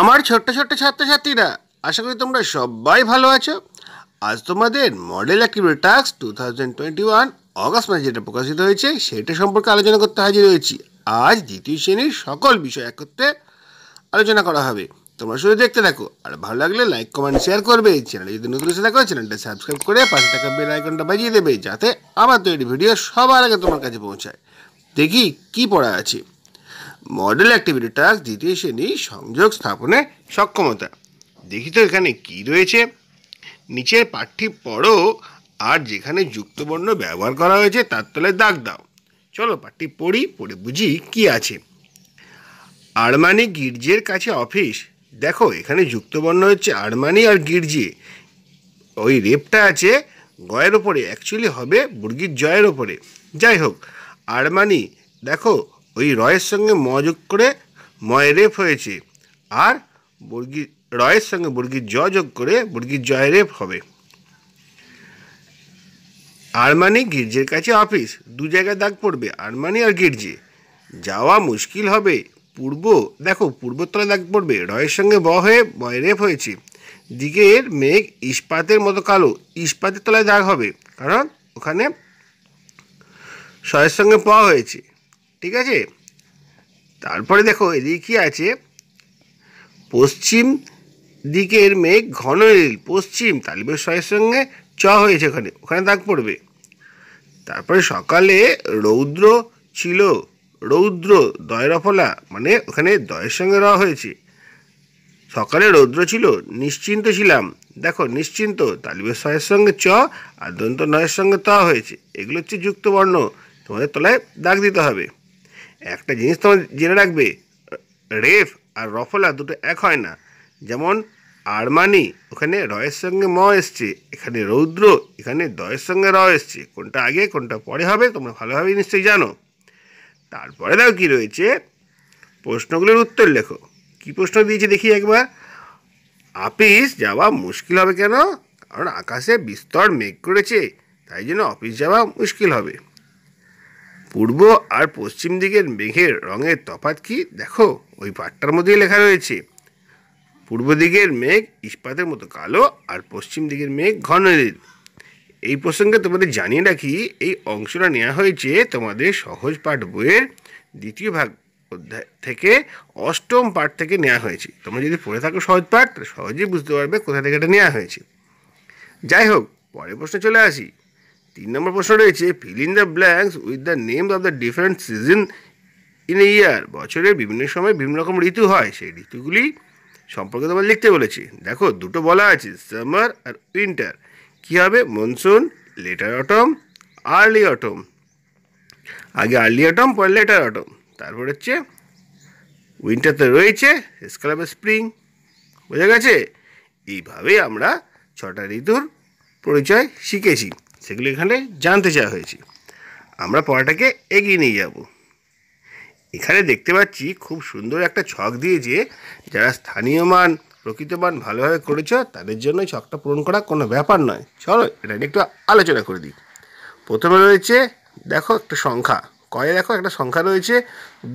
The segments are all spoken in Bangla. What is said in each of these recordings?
আমার ছোট্ট ছোট্ট ছাত্রছাত্রীরা আশা করি তোমরা সবাই ভালো আছো আজ তোমাদের model activity task two thousand twenty one August মাসে যেটা প্রকাশিত হয়েছে সেটা সম্পর্কে আলোচনা করতে হাজির হয়েছি আজ দ্বিতীয় শ্রেণীর সকল বিষয় একত্রে আলোচনা করা হবে তোমরা শুধু দেখতে থাকো আর ভালো লাগলে লাইক কমেন্ট শেয়ার করবে চ্যানেল যদি নতুন এসে থাকো চ্যানেলটা সাবস্ক্রাইব করে পাশে থাকা বেল আইকনটা বাজিয়ে দেবে যাতে আমার তৈরি ভিডিও সবার আগে তোমার কাছে পৌঁছায় দেখি কি পড়া আছে মডেল অ্যাক্টিভিটি টাস্ক দ্বিতীয় শ্রেণী সংযোগ স্থাপনে সক্ষমতা দেখি তো এখানে কি রয়েছে নিচের পাঠ্যি পড়ো আর যেখানে যুক্তবর্ণ ব্যবহার করা হয়েছে তার তলে দাগ দাও চলো পাঠ্যি পড়ি পড়ে বুঝি কি আছে আরমানি গির্জের কাছে অফিস দেখো এখানে যুক্তবর্ণ হচ্ছে আরমানি আর গির্জে ওই রেপটা আছে গয়ের ওপরে অ্যাকচুয়ালি হবে বুর্গির জয়ের ওপরে যাই হোক আরমানি দেখো ওই রয়ের সঙ্গে ম যোগ করে রেফ হয়েছে আর বর্গি রয়ের সঙ্গে বর্গির জ যোগ করে বর্গির রেফ হবে আরমানি গির্জের কাছে অফিস দু জায়গায় দাগ পড়বে আরমানি আর গির্জে যাওয়া মুশকিল হবে পূর্ব দেখো পূর্বতলায় দাগ পড়বে রয়ের সঙ্গে ব হয়ে রেফ হয়েছে দিকের মেঘ ইস্পাতের মতো কালো ইস্পাতের তলায় দাগ হবে কারণ ওখানে শয়ের সঙ্গে পাওয়া হয়েছে ঠিক আছে তারপরে দেখো এদিকে কী আছে পশ্চিম দিকের মেঘ ঘন পশ্চিম তালিবের শয়ের সঙ্গে চ হয়েছে ওখানে ওখানে দাগ পড়বে তারপরে সকালে রৌদ্র ছিল রৌদ্র দয়রফলা মানে ওখানে দয়ের সঙ্গে র হয়েছে সকালে রৌদ্র ছিল নিশ্চিন্ত ছিলাম দেখো নিশ্চিন্ত তালিবের শয়ের সঙ্গে চ আর দন্ত নয়ের সঙ্গে ত হয়েছে এগুলো হচ্ছে যুক্তবর্ণ তোমাদের তলায় দাগ দিতে হবে একটা জিনিস তোমার জেনে রাখবে রেফ আর রফলা দুটো এক হয় না যেমন আরমানি ওখানে রয়ের সঙ্গে ম এসছে এখানে রৌদ্র এখানে দয়ের সঙ্গে র এসছে কোনটা আগে কোনটা পরে হবে তোমরা ভালোভাবে নিশ্চয়ই জানো তারপরে দাও কী রয়েছে প্রশ্নগুলোর উত্তর লেখো কি প্রশ্ন দিয়েছে দেখি একবার অফিস যাওয়া মুশকিল হবে কেন কারণ আকাশে বিস্তর মেঘ করেছে তাই জন্য অফিস যাওয়া মুশকিল হবে পূর্ব আর পশ্চিম দিকের মেঘের রঙের তফাত কি দেখো ওই পাঠটার মধ্যেই লেখা রয়েছে পূর্ব দিকের মেঘ ইস্পাতের মতো কালো আর পশ্চিম দিকের মেঘ ঘন এই প্রসঙ্গে তোমাদের জানিয়ে রাখি এই অংশটা নেওয়া হয়েছে তোমাদের সহজ পাঠ বইয়ের দ্বিতীয় ভাগ অধ্যায় থেকে অষ্টম পাঠ থেকে নেওয়া হয়েছে তোমরা যদি পড়ে থাকো সহজ পাঠ সহজেই বুঝতে পারবে কোথা থেকে এটা নেওয়া হয়েছে যাই হোক পরের প্রশ্নে চলে আসি তিন নম্বর প্রশ্ন রয়েছে fill in the blanks with the names of the different season in a year বছরে বিভিন্ন সময় বিভিন্ন রকম ঋতু হয় সেই ঋতুগুলি সম্পর্কে তোমার লিখতে বলেছি দেখো দুটো বলা আছে সামার আর উইন্টার কী হবে monsoon later autumn early autumn আগে আর্লি অটম পরে লেটার অটম তারপর হচ্ছে উইন্টার তো রয়েছে শেষকাল হবে স্প্রিং বোঝা গেছে এইভাবেই আমরা ছটা ঋতুর পরিচয় শিখেছি সেগুলি এখানে জানতে চাওয়া হয়েছে আমরা পড়াটাকে এগিয়ে নিয়ে যাব এখানে দেখতে পাচ্ছি খুব সুন্দর একটা ছক দিয়ে যে যারা স্থানীয় মান প্রকৃত মান ভালোভাবে করেছ তাদের জন্য ছকটা পূরণ করা কোনো ব্যাপার নয় চলো এটা নিয়ে একটু আলোচনা করে দিই প্রথমে রয়েছে দেখো একটা সংখ্যা কয়ে দেখো একটা সংখ্যা রয়েছে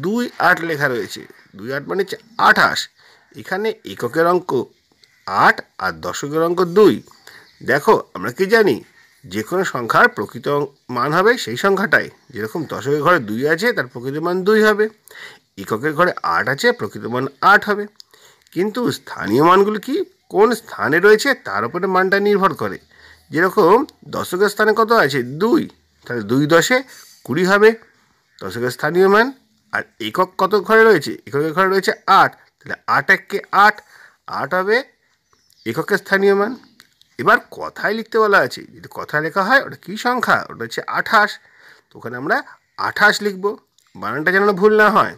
দুই আট লেখা রয়েছে দুই আট মানে হচ্ছে আঠাশ এখানে এককের অঙ্ক আট আর দশকের অঙ্ক দুই দেখো আমরা কি জানি যে কোনো সংখ্যার প্রকৃত মান হবে সেই সংখ্যাটাই যেরকম দশকের ঘরে দুই আছে তার প্রকৃত মান দুই হবে এককের ঘরে আট আছে প্রকৃত মান আট হবে কিন্তু স্থানীয় মানগুলো কি কোন স্থানে রয়েছে তার উপরে মানটা নির্ভর করে যেরকম দশকের স্থানে কত আছে দুই তাহলে দুই দশে কুড়ি হবে দশকের স্থানীয় মান আর একক কত ঘরে রয়েছে এককের ঘরে রয়েছে আট তাহলে আট এককে আট আট হবে এককের স্থানীয় মান এবার কথায় লিখতে বলা আছে যদি কথায় লেখা হয় ওটা কী সংখ্যা ওটা হচ্ছে আঠাশ তো ওখানে আমরা আঠাশ লিখব বানানটা যেন ভুল না হয়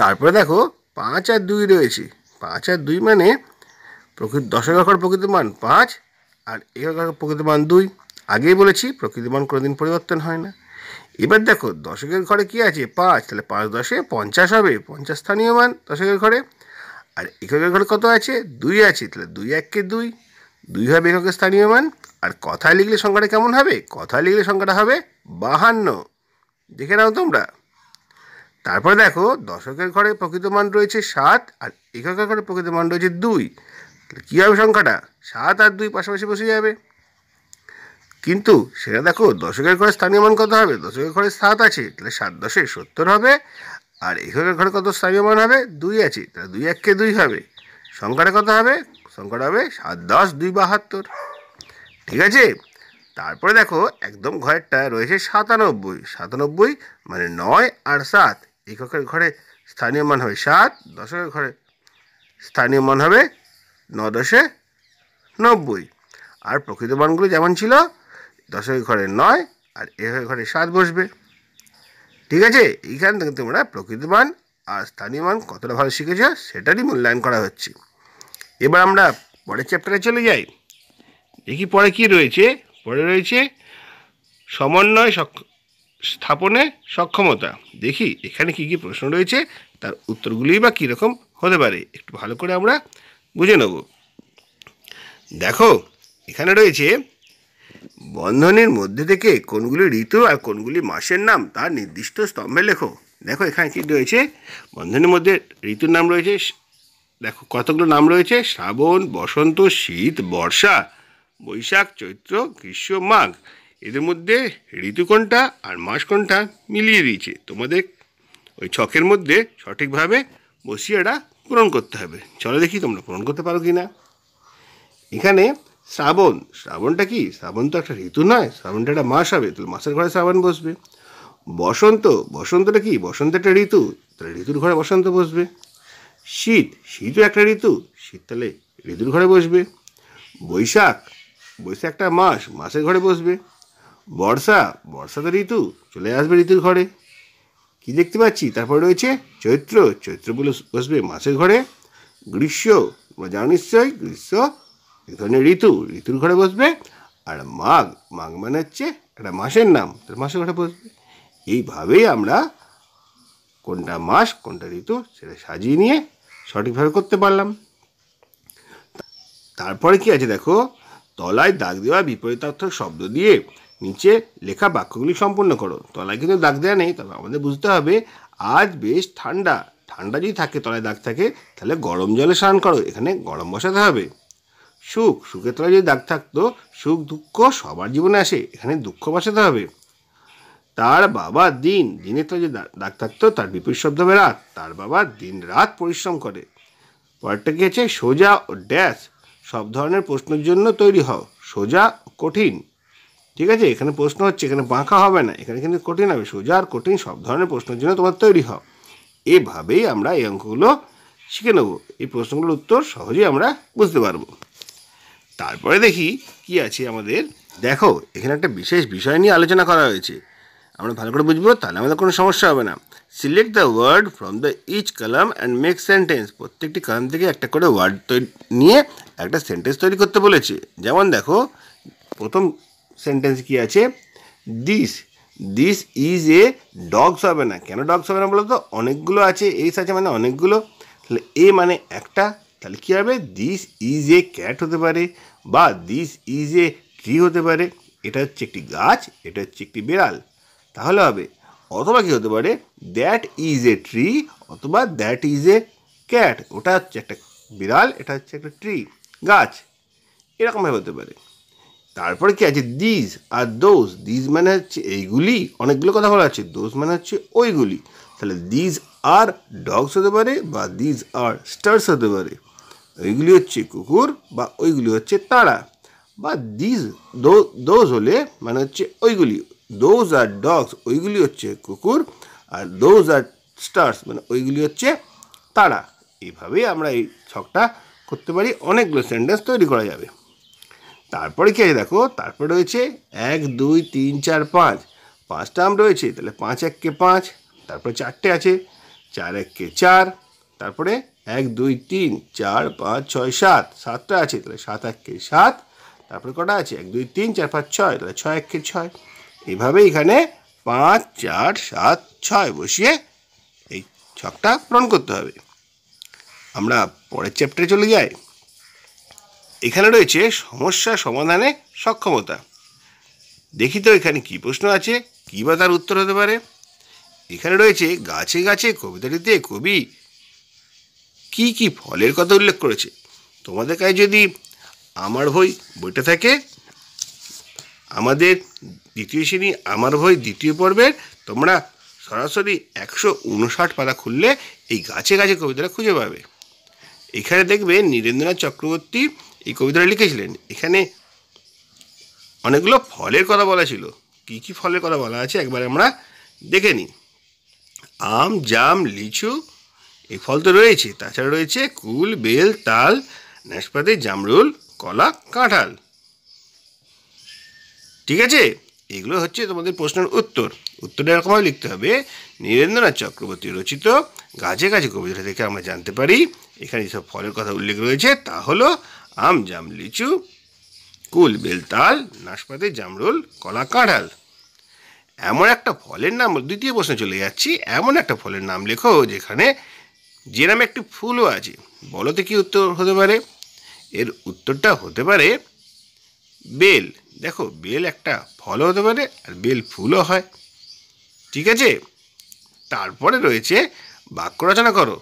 তারপরে দেখো পাঁচ আর দুই রয়েছে পাঁচ আর দুই মানে প্রকৃত দশ অক্ষর প্রকৃত মান পাঁচ আর এক অক্ষর প্রকৃত মান দুই আগেই বলেছি প্রকৃত মান কোনোদিন পরিবর্তন হয় না এবার দেখো দশকের ঘরে কি আছে পাঁচ তাহলে পাঁচ দশে পঞ্চাশ হবে পঞ্চাশ স্থানীয় মান দশকের ঘরে আর এককের ঘরে কত আছে দুই আছে তাহলে দুই এককে দুই দুই হবে এককের স্থানীয় মান আর কথা লিখলে সংখ্যাটা কেমন হবে কথা লিখলে সংখ্যাটা হবে বাহান্ন দেখে নাও তোমরা তারপর দেখো দশকের ঘরে প্রকৃত মান রয়েছে সাত আর এককের ঘরে প্রকৃত মান রয়েছে দুই কী হবে সংখ্যাটা সাত আর দুই পাশাপাশি বসে যাবে কিন্তু সেটা দেখো দশকের ঘরে স্থানীয় মান কত হবে দশকের ঘরে সাত আছে তাহলে সাত দশে সত্তর হবে আর এখানে ঘরে কত স্থানীয় মান হবে দুই আছে তা দুই এককে দুই হবে সংখ্যাটা কত হবে সংখ্যাটা হবে সাত দশ দুই বাহাত্তর ঠিক আছে তারপরে দেখো একদম ঘরেরটা রয়েছে সাতানব্বই সাতানব্বই মানে নয় আর সাত এককের ঘরে স্থানীয় মান হবে সাত দশকের ঘরে স্থানীয় মান হবে ন দশে নব্বই আর প্রকৃত মানগুলো যেমন ছিল দশকের ঘরে নয় আর একের ঘরে সাত বসবে ঠিক আছে এইখান থেকে তোমরা প্রকৃত মান আর স্থানীয় মান কতটা ভালো শিখেছ সেটারই মূল্যায়ন করা হচ্ছে এবার আমরা পরের চ্যাপ্টারে চলে যাই দেখি পরে কি রয়েছে পরে রয়েছে সমন্বয় স্থাপনে সক্ষমতা দেখি এখানে কি কি প্রশ্ন রয়েছে তার উত্তরগুলি বা কীরকম হতে পারে একটু ভালো করে আমরা বুঝে নেব দেখো এখানে রয়েছে বন্ধনের মধ্যে থেকে কোনগুলি ঋতু আর কোনগুলি মাসের নাম তার নির্দিষ্ট স্তম্ভে লেখো দেখো এখানে কি রয়েছে বন্ধনের মধ্যে ঋতুর নাম রয়েছে দেখো কতগুলো নাম রয়েছে শ্রাবণ বসন্ত শীত বর্ষা বৈশাখ চৈত্র গ্রীষ্ম মাঘ এদের মধ্যে ঋতু কোনটা আর মাস কোনটা মিলিয়ে দিয়েছে তোমাদের ওই ছকের মধ্যে সঠিকভাবে বসিয়ে এটা পূরণ করতে হবে চলো দেখি তোমরা পূরণ করতে পারো কি না এখানে শ্রাবণ শ্রাবণটা কি শ্রাবণ তো একটা ঋতু নয় শ্রাবণটা একটা মাস হবে তাহলে মাসের ঘরে শ্রাবণ বসবে বসন্ত বসন্তটা কি বসন্ত একটা ঋতু তাহলে ঋতুর ঘরে বসন্ত বসবে শীত শীতও একটা ঋতু শীত তাহলে ঋতুর ঘরে বসবে বৈশাখ বৈশাখ একটা মাস মাসের ঘরে বসবে বর্ষা বর্ষা তো ঋতু চলে আসবে ঋতুর ঘরে কি দেখতে পাচ্ছি তারপরে রয়েছে চৈত্র চৈত্র বলে বসবে মাসের ঘরে গ্রীষ্ম তোমরা জানো নিশ্চয়ই গ্রীষ্ম ধরনের ঋতু ঋতুর ঘরে বসবে আর মাঘ মাঘ মানে হচ্ছে একটা মাসের নাম তার মাসের ঘরে বসবে এইভাবেই আমরা কোনটা মাস কোনটা ঋতু সেটা সাজিয়ে নিয়ে সঠিকভাবে করতে পারলাম তারপরে কি আছে দেখো তলায় দাগ দেওয়া বিপরীতার্থক শব্দ দিয়ে নিচে লেখা বাক্যগুলি সম্পূর্ণ করো তলায় কিন্তু দাগ দেওয়া নেই তবে আমাদের বুঝতে হবে আজ বেশ ঠান্ডা ঠান্ডা যদি থাকে তলায় দাগ থাকে তাহলে গরম জলে স্নান করো এখানে গরম বসাতে হবে সুখ সুখের তলায় যদি দাগ থাকতো সুখ দুঃখ সবার জীবনে আসে এখানে দুঃখ বাসাতে হবে তার বাবা দিন দিনের তলায় যদি দাগ থাকতো তার বিপরীত শব্দ হবে রাত তার বাবা দিন রাত পরিশ্রম করে পরেরটা কি আছে সোজা ও ড্যাশ সব ধরনের প্রশ্নের জন্য তৈরি হও সোজা কঠিন ঠিক আছে এখানে প্রশ্ন হচ্ছে এখানে বাঁকা হবে না এখানে কিন্তু কঠিন হবে সোজা আর কঠিন সব ধরনের প্রশ্নের জন্য তোমার তৈরি হও এভাবেই আমরা এই অঙ্কগুলো শিখে নেব এই প্রশ্নগুলোর উত্তর সহজেই আমরা বুঝতে পারবো তারপরে দেখি কি আছে আমাদের দেখো এখানে একটা বিশেষ বিষয় নিয়ে আলোচনা করা হয়েছে আমরা ভালো করে বুঝবো তাহলে আমাদের কোনো সমস্যা হবে না select the word from the each column and make sentence প্রত্যেকটি কলাম থেকে একটা করে ওয়ার্ড তৈরি নিয়ে একটা সেন্টেন্স তৈরি করতে বলেছে যেমন দেখো প্রথম সেন্টেন্স কি আছে this this is a dogs হবে না কেন ডগস হবে না বলো তো অনেকগুলো আছে এইস আছে মানে অনেকগুলো এ মানে একটা তাহলে কী হবে দিস ইজ এ ক্যাট হতে পারে বা দিস ইজ এ ট্রি হতে পারে এটা হচ্ছে একটি গাছ এটা হচ্ছে একটি বিড়াল তাহলে হবে অথবা কী হতে পারে দ্যাট ইজ এ ট্রি অথবা দ্যাট ইজ এ ক্যাট ওটা হচ্ছে একটা বিড়াল এটা হচ্ছে একটা ট্রি গাছ এরকমভাবে হতে পারে তারপরে কি আছে দিজ আর দোজ দিজ মানে হচ্ছে এইগুলি অনেকগুলো কথা বলা আছে দোজ মানে হচ্ছে ওইগুলি তাহলে দিজ আর ডগস হতে পারে বা দিজ আর স্টার্স হতে পারে ওইগুলি হচ্ছে কুকুর বা ওইগুলি হচ্ছে তারা বা দিজ দোজ হলে মানে হচ্ছে ওইগুলি দোজ আর ডগস ওইগুলি হচ্ছে কুকুর আর দোজ আর স্টার্স মানে ওইগুলি হচ্ছে তারা এইভাবেই আমরা এই ছকটা করতে পারি অনেকগুলো সেন্টেন্স তৈরি করা যাবে তারপরে কী আছে দেখো তারপরে রয়েছে এক দুই তিন চার পাঁচ পাঁচটা আম রয়েছে তাহলে পাঁচ এককে পাঁচ তারপরে চারটে আছে চার এককে চার তারপরে এক দুই তিন চার পাঁচ ছয় সাত সাতটা আছে তাহলে সাত একে সাত তারপরে কটা আছে এক দুই তিন চার পাঁচ ছয় তাহলে ছয় একে ছয় এইভাবে এখানে পাঁচ চার সাত ছয় বসিয়ে এই ছকটা পূরণ করতে হবে আমরা পরের চ্যাপ্টারে চলে যাই এখানে রয়েছে সমস্যা সমাধানে সক্ষমতা দেখি তো এখানে কি প্রশ্ন আছে কী বা তার উত্তর হতে পারে এখানে রয়েছে গাছে গাছে কবিতাটিতে কবি কি কি ফলের কথা উল্লেখ করেছে তোমাদের কাছে যদি আমার বই বইটা থাকে আমাদের দ্বিতীয় শ্রেণী আমার বই দ্বিতীয় পর্বের তোমরা সরাসরি একশো উনষাট পাতা খুললে এই গাছে গাছে কবিতাটা খুঁজে পাবে এখানে দেখবে নীরেন্দ্রনাথ চক্রবর্তী এই কবিতাটা লিখেছিলেন এখানে অনেকগুলো ফলের কথা বলা ছিল কি কি ফলের কথা বলা আছে একবার আমরা দেখে নিই আম জাম লিচু এই ফল তো রয়েছে তাছাড়া রয়েছে কুল বেল তাল নাশপাতি জামরুল কলা কাঁঠাল ঠিক আছে এগুলো হচ্ছে তোমাদের প্রশ্নের উত্তর উত্তরটা এরকমভাবে লিখতে হবে নীরেন্দ্রনাথ চক্রবর্তী রচিত গাছে গাছে কবিতা থেকে আমরা জানতে পারি এখানে যেসব ফলের কথা উল্লেখ রয়েছে তা হলো আম জাম লিচু কুল বেলতাল নাশপাতি জামরুল কলা কাঁঠাল এমন একটা ফলের নাম দ্বিতীয় প্রশ্নে চলে যাচ্ছি এমন একটা ফলের নাম লেখো যেখানে যেরাম একটি ফুলও আছে বলতে কি কী উত্তর হতে পারে এর উত্তরটা হতে পারে বেল দেখো বেল একটা ফলও হতে পারে আর বেল ফুলও হয় ঠিক আছে তারপরে রয়েছে বাক্য রচনা করো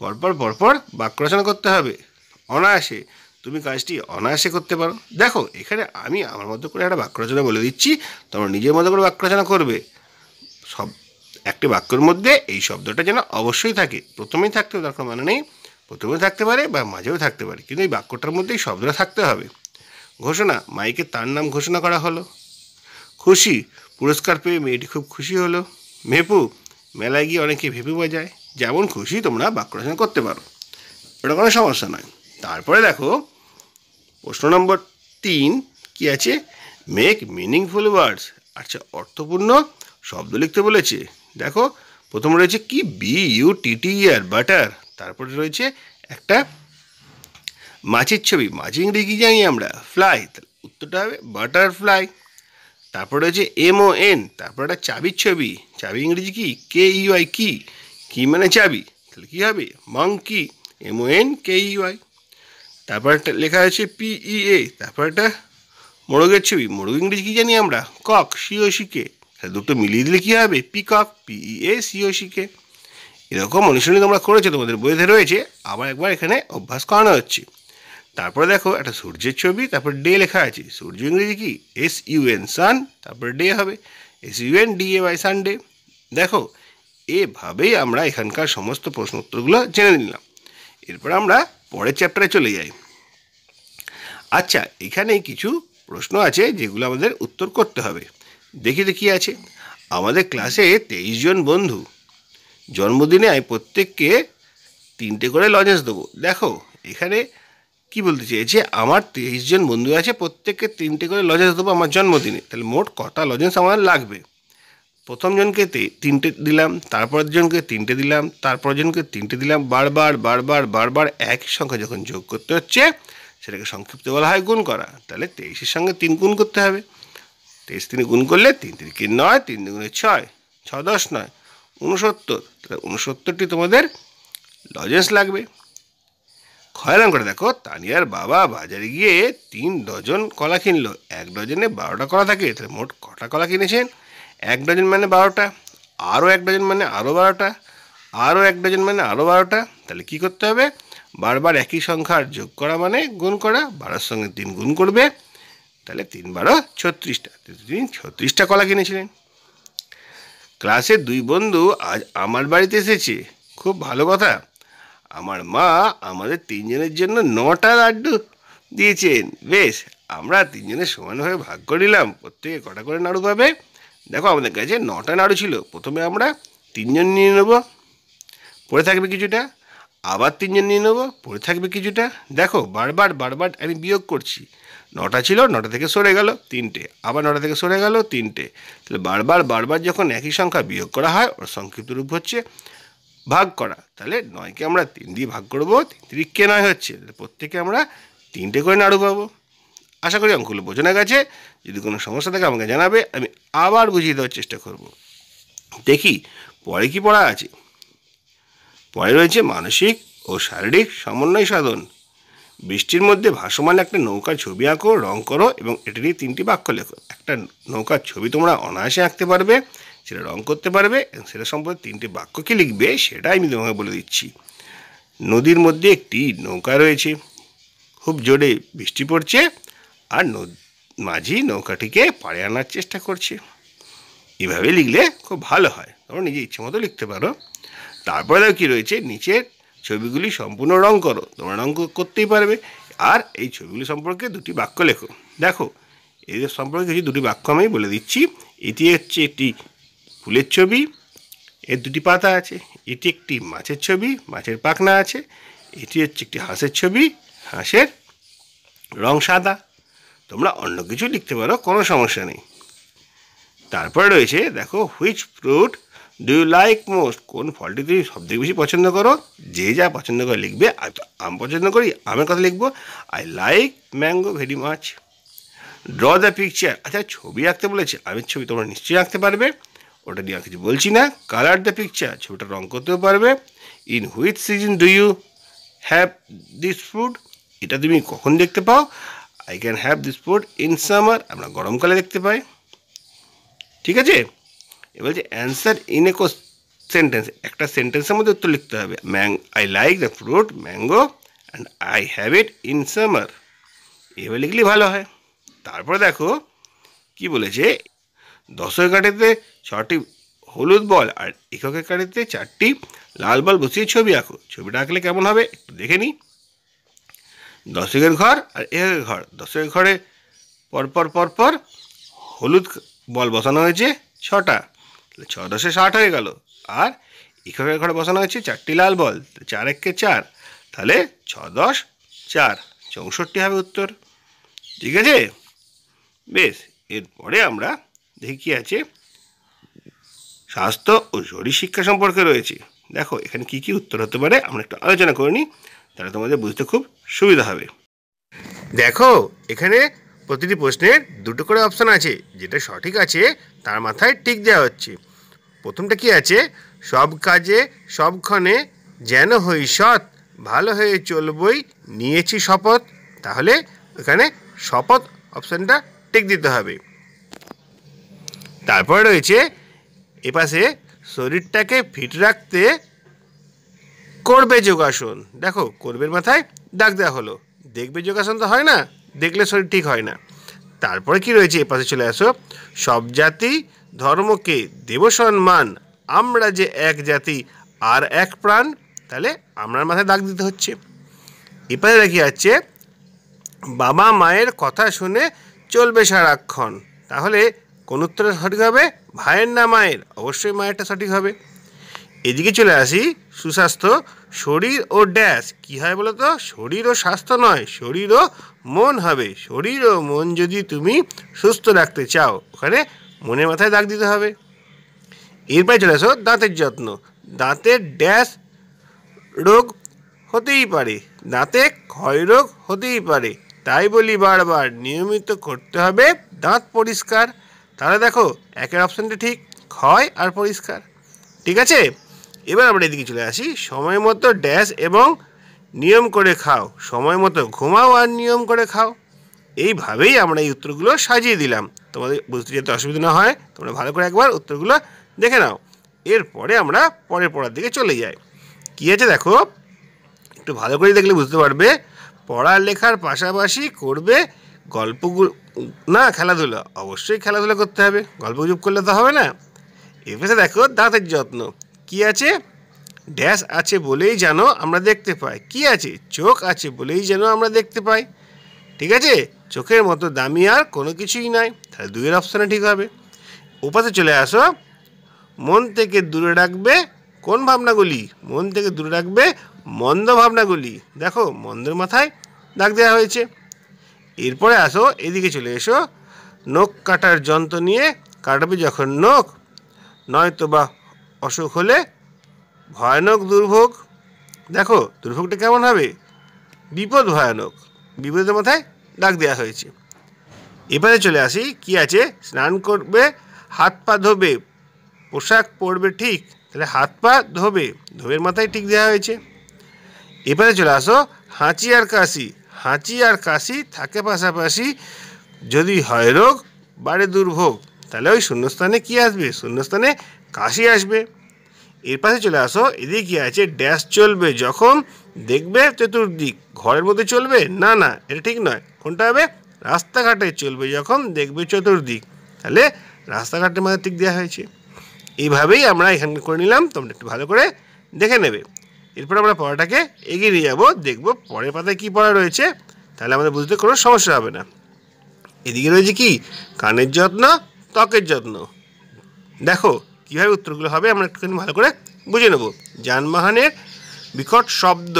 পরপর পরপর বাক্য রচনা করতে হবে অনায়াসে তুমি কাজটি অনায়াসে করতে পারো দেখো এখানে আমি আমার মতো করে একটা বাক্য রচনা বলে দিচ্ছি তোমরা নিজের মতো করে বাক্য রচনা করবে সব একটি বাক্যর মধ্যে এই শব্দটা যেন অবশ্যই থাকে প্রথমেই থাকতে তার মানে নেই প্রথমেও থাকতে পারে বা মাঝেও থাকতে পারে কিন্তু এই বাক্যটার মধ্যেই শব্দটা থাকতে হবে ঘোষণা মাইকে তার নাম ঘোষণা করা হলো খুশি পুরস্কার পেয়ে মেয়েটি খুব খুশি হলো ভেপু মেলায় গিয়ে অনেকে ভেপু বাজায় যেমন খুশি তোমরা বাক্য রচনা করতে পারো ওটা কোনো সমস্যা নয় তারপরে দেখো প্রশ্ন নম্বর তিন কি আছে মেক মিনিংফুল ওয়ার্ডস আচ্ছা অর্থপূর্ণ শব্দ লিখতে বলেছে দেখো প্রথমে রয়েছে কি বি ইউ আর বাটার তারপরে রয়েছে একটা মাছের ছবি মাছ ইংরেজি কি জানি আমরা ফ্লাই উত্তরটা হবে বাটারফ্লাই তারপর রয়েছে এমও এন তারপর একটা চাবির ছবি চাবি ইংরেজি কি কে ইউআই e কি কি মানে চাবি তাহলে কী হবে monkey M O N K U I তারপর একটা লেখা আছে পিই এ e তারপর একটা মোরগের ছবি মোরগ ইংরেজি কী জানি আমরা কক সিও শিকে তাহলে দুটো মিলিয়ে দিলে কী হবে পিকক পিইএ শিখে e এরকম অনুশীলনী তোমরা করেছো তোমাদের বইতে রয়েছে আবার একবার এখানে অভ্যাস করানো হচ্ছে তারপরে দেখো একটা সূর্যের ছবি তারপর ডে লেখা আছে সূর্য ইংরেজি কি এস ইউএন সান তারপর ডে হবে S U N D A by day দেখো এভাবেই আমরা এখানকার সমস্ত প্রশ্ন উত্তরগুলো জেনে নিলাম এরপর আমরা পরের চ্যাপ্টারে চলে যাই আচ্ছা এখানে কিছু প্রশ্ন আছে যেগুলো আমাদের উত্তর করতে হবে দেখি দেখি কী আছে আমাদের ক্লাসে তেইশ জন বন্ধু জন্মদিনে আমি প্রত্যেককে তিনটে করে লজেন্স দেবো দেখো এখানে কি বলতে চেয়েছে আমার তেইশ জন বন্ধু আছে প্রত্যেককে তিনটে করে লজেন্স দেবো আমার জন্মদিনে তাহলে মোট কটা লজেন্স আমার লাগবে প্রথম জনকে তিনটে দিলাম তারপরের জনকে তিনটে দিলাম তারপরের জনকে তিনটে দিলাম বারবার বারবার বারবার একই সংখ্যা যখন যোগ করতে হচ্ছে সেটাকে সংক্ষিপ্ত বলা হয় গুণ করা তাহলে তেইশের সঙ্গে তিন গুণ করতে হবে তেইশ তিনি গুণ করলে তিন তিন কি নয় তিন দুগুণে ছয় ছ দশ নয় উনসত্তর তাহলে উনসত্তরটি তোমাদের লজেন্স লাগবে খয়ালাম করে দেখো তানিয়ার বাবা বাজারে গিয়ে তিন ডজন কলা কিনলো এক ডজনে বারোটা কলা থাকে তাহলে মোট কটা কলা কিনেছেন এক ডজন মানে বারোটা আরও এক ডজন মানে আরও বারোটা আরও এক ডজন মানে আরও বারোটা তাহলে কি করতে হবে বারবার একই সংখ্যার যোগ করা মানে গুণ করা বারোর সঙ্গে তিন গুণ করবে তাহলে তিন বারো ছত্রিশটা তিনি ছত্রিশটা কলা কিনেছিলেন ক্লাসের দুই বন্ধু আজ আমার বাড়িতে এসেছে খুব ভালো কথা আমার মা আমাদের তিনজনের জন্য নটা লাড্ডু দিয়েছেন বেশ আমরা তিনজনে সমানভাবে ভাগ করে নিলাম প্রত্যেকে কটা করে নাড়ু পাবে দেখো আমাদের কাছে নটা নাড়ু ছিল প্রথমে আমরা তিনজন নিয়ে নেব পড়ে থাকবে কিছুটা আবার তিনজন নিয়ে নেব পড়ে থাকবে কিছুটা দেখো বারবার বারবার আমি বিয়োগ করছি নটা ছিল নটা থেকে সরে গেল তিনটে আবার নটা থেকে সরে গেল তিনটে তাহলে বারবার বারবার যখন একই সংখ্যা বিয়োগ করা হয় ওর সংক্ষিপ্ত রূপ হচ্ছে ভাগ করা তাহলে নয়কে আমরা তিন দিয়ে ভাগ করবো তিন তিরিককে নয় হচ্ছে প্রত্যেকে আমরা তিনটে করে নাড়ু পাবো আশা করি অঙ্কগুলো বোঝানো গেছে যদি কোনো সমস্যা থাকে আমাকে জানাবে আমি আবার বুঝিয়ে দেওয়ার চেষ্টা করব দেখি পরে কি পড়া আছে পরে রয়েছে মানসিক ও শারীরিক সমন্বয় সাধন বৃষ্টির মধ্যে ভাসমান একটা নৌকার ছবি আঁকো রং করো এবং এটি নিয়ে তিনটি বাক্য লেখো একটা নৌকার ছবি তোমরা অনায়াসে আঁকতে পারবে সেটা রং করতে পারবে এবং সেটা সম্পর্কে তিনটি বাক্য কী লিখবে সেটাই আমি তোমাকে বলে দিচ্ছি নদীর মধ্যে একটি নৌকা রয়েছে খুব জোরে বৃষ্টি পড়ছে আর মাঝি নৌকাটিকে পাড়ে আনার চেষ্টা করছে এভাবে লিখলে খুব ভালো হয় তোমরা নিজে ইচ্ছে মতো লিখতে পারো তারপরে কী রয়েছে নিচের ছবিগুলি সম্পূর্ণ রং করো তোমরা রং করতেই পারবে আর এই ছবিগুলি সম্পর্কে দুটি বাক্য লেখো দেখো এদের সম্পর্কে কিছু দুটি বাক্য আমি বলে দিচ্ছি এটি হচ্ছে একটি ফুলের ছবি এর দুটি পাতা আছে এটি একটি মাছের ছবি মাছের পাখনা আছে এটি হচ্ছে একটি হাঁসের ছবি হাঁসের রং সাদা তোমরা অন্য কিছু লিখতে পারো কোনো সমস্যা নেই তারপরে রয়েছে দেখো which fruit do you like most কোন ফলটি তুমি সবথেকে বেশি পছন্দ করো যে যা পছন্দ করে লিখবে আমি আম পছন্দ করি আমের কথা লিখবো I like mango very much draw the picture আচ্ছা ছবি আঁকতে বলেছে আমের ছবি তোমরা নিশ্চয়ই আঁকতে পারবে ওটা নিয়ে কিছু বলছি না কালার দ্য পিকচার ছবিটা রঙ করতেও পারবে in which season do you have this food এটা তুমি কখন দেখতে পাও I can have this food in summer আমরা গরমকালে দেখতে পাই ঠিক আছে এবার যে অ্যান্সার ইন এ সেন্টেন্স একটা সেন্টেন্সের মধ্যে উত্তর লিখতে হবে ম্যাং I like the fruit mango and I have it in summer এভাবে লিখলেই ভালো হয় তারপর দেখো কি বলেছে দশই কাঠিতে ছটি হলুদ বল আর এককের কাঠিতে চারটি লাল বল বসিয়ে ছবি আঁকো ছবিটা আঁকলে কেমন হবে একটু দেখে নিই দশকের ঘর আর এককের ঘর দশকের ঘরে পরপর পরপর হলুদ বল বসানো হয়েছে ছটা তাহলে ছ দশে ষাট হয়ে গেল আর ইকফের ঘরে বসানো হয়েছে চারটি লাল বল চার এককে চার তাহলে ছ দশ চার চৌষট্টি হবে উত্তর ঠিক আছে বেশ এরপরে আমরা দেখি আছে স্বাস্থ্য ও শরীর শিক্ষা সম্পর্কে রয়েছে দেখো এখানে কি কি উত্তর হতে পারে আমরা একটু আলোচনা করে নিই তাহলে তোমাদের বুঝতে খুব সুবিধা হবে দেখো এখানে প্রতিটি প্রশ্নের দুটো করে অপশান আছে যেটা সঠিক আছে তার মাথায় টিক দেওয়া হচ্ছে প্রথমটা কি আছে সব কাজে সবক্ষণে যেন হই সৎ ভালো হয়ে চলবই নিয়েছি শপথ তাহলে এখানে শপথ অপশানটা টেক দিতে হবে তারপর রয়েছে এপাশে শরীরটাকে ফিট রাখতে করবে যোগাসন দেখো করবের মাথায় ডাক দেওয়া হলো দেখবে যোগাসন তো হয় না দেখলে শরীর ঠিক হয় না তারপরে কি রয়েছে এপাশে চলে আসো সব জাতি ধর্মকে দেব সম্মান আমরা যে এক জাতি আর এক প্রাণ তাহলে আমরার মাথায় দাগ দিতে হচ্ছে এপারে দেখি আছে বাবা মায়ের কথা শুনে চলবে সারাক্ষণ তাহলে কোন উত্তরটা সঠিক হবে ভাইয়ের না মায়ের অবশ্যই মায়েরটা সঠিক হবে এদিকে চলে আসি সুস্বাস্থ্য শরীর ও ড্যাশ কী হয় বলো তো শরীর ও স্বাস্থ্য নয় শরীর ও মন হবে শরীর ও মন যদি তুমি সুস্থ রাখতে চাও ওখানে মনের মাথায় দাগ দিতে হবে এরপরে চলে আসো দাঁতের যত্ন দাঁতের ড্যাশ রোগ হতেই পারে দাঁতে ক্ষয় রোগ হতেই পারে তাই বলি বারবার নিয়মিত করতে হবে দাঁত পরিষ্কার তাহলে দেখো একের অপশানটা ঠিক ক্ষয় আর পরিষ্কার ঠিক আছে এবার আমরা এদিকে চলে আসি সময় মতো ড্যাশ এবং নিয়ম করে খাও সময় মতো ঘুমাও আর নিয়ম করে খাও এইভাবেই আমরা এই উত্তরগুলো সাজিয়ে দিলাম তোমাদের বুঝতে যেতে অসুবিধা না হয় তোমরা ভালো করে একবার উত্তরগুলো দেখে নাও এরপরে আমরা পরের পড়ার দিকে চলে যাই কী আছে দেখো একটু ভালো করে দেখলে বুঝতে পারবে পড়ালেখার পাশাপাশি করবে গল্পগুলো না খেলাধুলা অবশ্যই খেলাধুলা করতে হবে গল্প গুজব করলে তো হবে না এবারে দেখো দাঁতের যত্ন কি আছে ড্যাশ আছে বলেই যেন আমরা দেখতে পাই কি আছে চোখ আছে বলেই যেন আমরা দেখতে পাই ঠিক আছে চোখের মতো দামি আর কোনো কিছুই নয় তাহলে দুইয়ের অপশানে ঠিক হবে উপাসে চলে আসো মন থেকে দূরে রাখবে কোন ভাবনাগুলি মন থেকে দূরে রাখবে মন্দ ভাবনাগুলি দেখো মন্দের মাথায় দাগ দেওয়া হয়েছে এরপরে আসো এদিকে চলে এসো নখ কাটার যন্ত্র নিয়ে কাটবে যখন নখ নয়তো বা অসুখ হলে ভয়ানক দুর্ভোগ দেখো দুর্ভোগটা কেমন হবে বিপদ ভয়ানক বিপদের মাথায় ডাক দেওয়া হয়েছে এবারে চলে আসি কি আছে স্নান করবে হাত পা ধোবে পোশাক পরবে ঠিক তাহলে হাত পা ধোবে ধোবের মাথায় ঠিক দেওয়া হয়েছে এবারে চলে আসো হাঁচি আর কাশি হাঁচি আর কাশি থাকে পাশাপাশি যদি হয় রোগ বাড়ে দুর্ভোগ তাহলে ওই শূন্যস্থানে কি আসবে শূন্যস্থানে কাশি আসবে এর পাশে চলে আসো এদিকে কী আছে ড্যাশ চলবে যখন দেখবে চতুর্দিক ঘরের মধ্যে চলবে না না এটা ঠিক নয় কোনটা হবে রাস্তাঘাটে চলবে যখন দেখবে চতুর্দিক তাহলে রাস্তাঘাটের মধ্যে ঠিক দেওয়া হয়েছে এইভাবেই আমরা এখানে করে নিলাম তোমরা একটু ভালো করে দেখে নেবে এরপর আমরা পড়াটাকে এগিয়ে নিয়ে যাবো দেখবো পরের পাতায় কী পড়া রয়েছে তাহলে আমাদের বুঝতে কোনো সমস্যা হবে না এদিকে রয়েছে কি কানের যত্ন ত্বকের যত্ন দেখো কীভাবে উত্তরগুলো হবে আমরা একটুখানি ভালো করে বুঝে নেব যানবাহনের বিকট শব্দ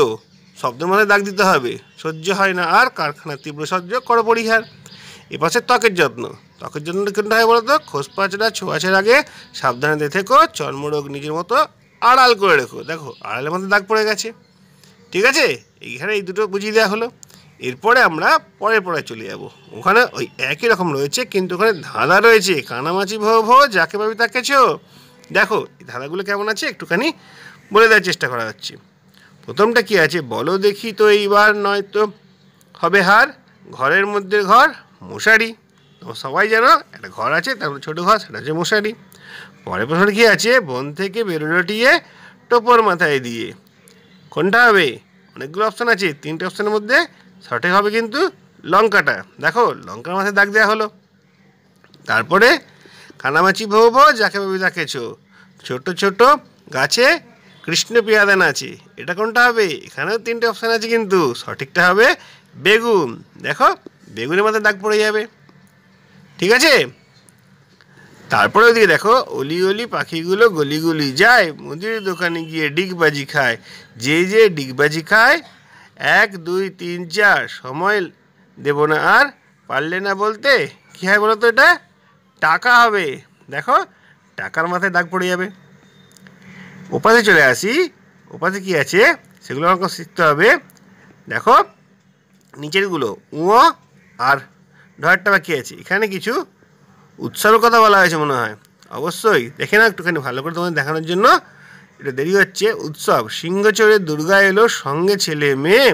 শব্দের মধ্যে দাগ দিতে হবে সহ্য হয় না আর কারখানার তীব্র সহ্য করো পরিহার এপাশে ত্বকের যত্ন ত্বকের যত্ন কিন্তু হয় বলতো খোসপাচড়া ছোঁয়াছের আগে সাবধানে থেকো চর্মরোগ নিজের মতো আড়াল করে রেখো দেখো আড়ালের মধ্যে দাগ পড়ে গেছে ঠিক আছে এইখানে এই দুটো বুঝিয়ে দেওয়া হলো এরপরে আমরা পরে পরে চলে যাব ওখানে ওই একই রকম রয়েছে কিন্তু ওখানে ধাঁধা রয়েছে কানামাছি ভো ভো যাকে পাবি তাকেছ দেখো এই ধাঁধাগুলো কেমন আছে একটুখানি বলে দেওয়ার চেষ্টা করা হচ্ছে প্রথমটা কি আছে বলো দেখি তো এইবার নয় তো হবে হার ঘরের মধ্যে ঘর মশারি তো সবাই জানো একটা ঘর আছে তারপরে ছোটো ঘর সেটা হচ্ছে মশারি পরের প্রশ্ন কী আছে বন থেকে বেরোনোটিয়ে টোপর মাথায় দিয়ে কোনটা হবে অনেকগুলো অপশান আছে তিনটে অপশানের মধ্যে সঠিক হবে কিন্তু লঙ্কাটা দেখো লঙ্কার মাথায় দাগ দেওয়া হলো তারপরে কানামাচি ভৌ যাকে ভাবে দেখেছ ছোট ছোট গাছে কৃষ্ণ পেয়াদান আছে এটা কোনটা হবে এখানেও তিনটে অপশান আছে কিন্তু সঠিকটা হবে বেগুন দেখো বেগুনের মাথায় দাগ পড়ে যাবে ঠিক আছে তারপরে ওদিকে দেখো অলি অলি পাখিগুলো গলিগুলি যায় মুদির দোকানে গিয়ে ডিগবাজি খায় যে যে ডিগবাজি খায় এক দুই তিন চার সময় দেব না আর পারলে না বলতে কী হয় বলো তো এটা টাকা হবে দেখো টাকার মাথায় দাগ পড়ে যাবে ওপাশে চলে আসি ওপাশে কি আছে সেগুলো আমাকে শিখতে হবে দেখো নিচেরগুলো উঁয়ো আর ঢয়েরটা বাকি আছে এখানে কিছু উৎসবের কথা বলা হয়েছে মনে হয় অবশ্যই দেখে না একটুখানি ভালো করে তোমাদের দেখানোর জন্য এটা দেরি হচ্ছে উৎসব সিংহচরে দুর্গা এলো সঙ্গে ছেলে মেয়ে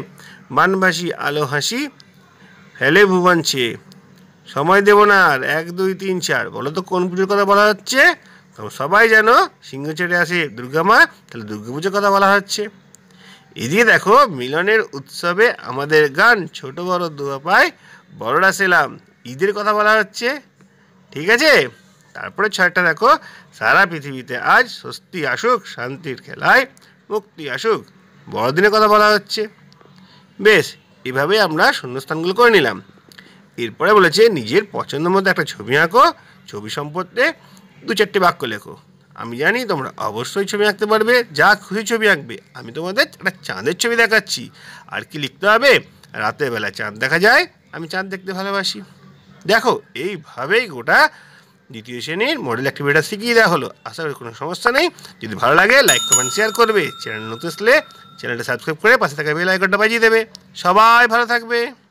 বানভাসি আলো হাসি হেলে ভুবন সময় দেব না আর এক দুই তিন চার বলো তো কোন পুজোর কথা বলা হচ্ছে তবে সবাই যেন সিংহ ছেড়ে আসে দুর্গা মা তাহলে দুর্গাপুজোর কথা বলা হচ্ছে এদিকে দেখো মিলনের উৎসবে আমাদের গান ছোট বড় দুয়া পায় বড়রা সেলাম ঈদের কথা বলা হচ্ছে ঠিক আছে তারপরে ছয়টা দেখো সারা পৃথিবীতে আজ স্বস্তি আসুক শান্তির খেলায় মুক্তি আসুক বড়দিনের কথা বলা হচ্ছে বেশ এভাবে আমরা শূন্যস্থানগুলো করে নিলাম এরপরে বলেছে নিজের পছন্দ মতো একটা ছবি আঁকো ছবি সম্পর্কে দু চারটে বাক্য লেখো আমি জানি তোমরা অবশ্যই ছবি আঁকতে পারবে যা খুশি ছবি আঁকবে আমি তোমাদের একটা চাঁদের ছবি দেখাচ্ছি আর কি লিখতে হবে রাতের বেলা চাঁদ দেখা যায় আমি চাঁদ দেখতে ভালোবাসি দেখো এইভাবেই গোটা দ্বিতীয় শ্রেণীর মডেল অ্যাক্টিভিটা শিখিয়ে দেওয়া হলো আশা করি কোনো সমস্যা নেই যদি ভালো লাগে লাইক কমেন্ট শেয়ার করবে চ্যানেল নতুন আসলে চ্যানেলটা সাবস্ক্রাইব করে পাশে থাকা বেল আইকনটা বাজিয়ে দেবে সবাই ভালো থাকবে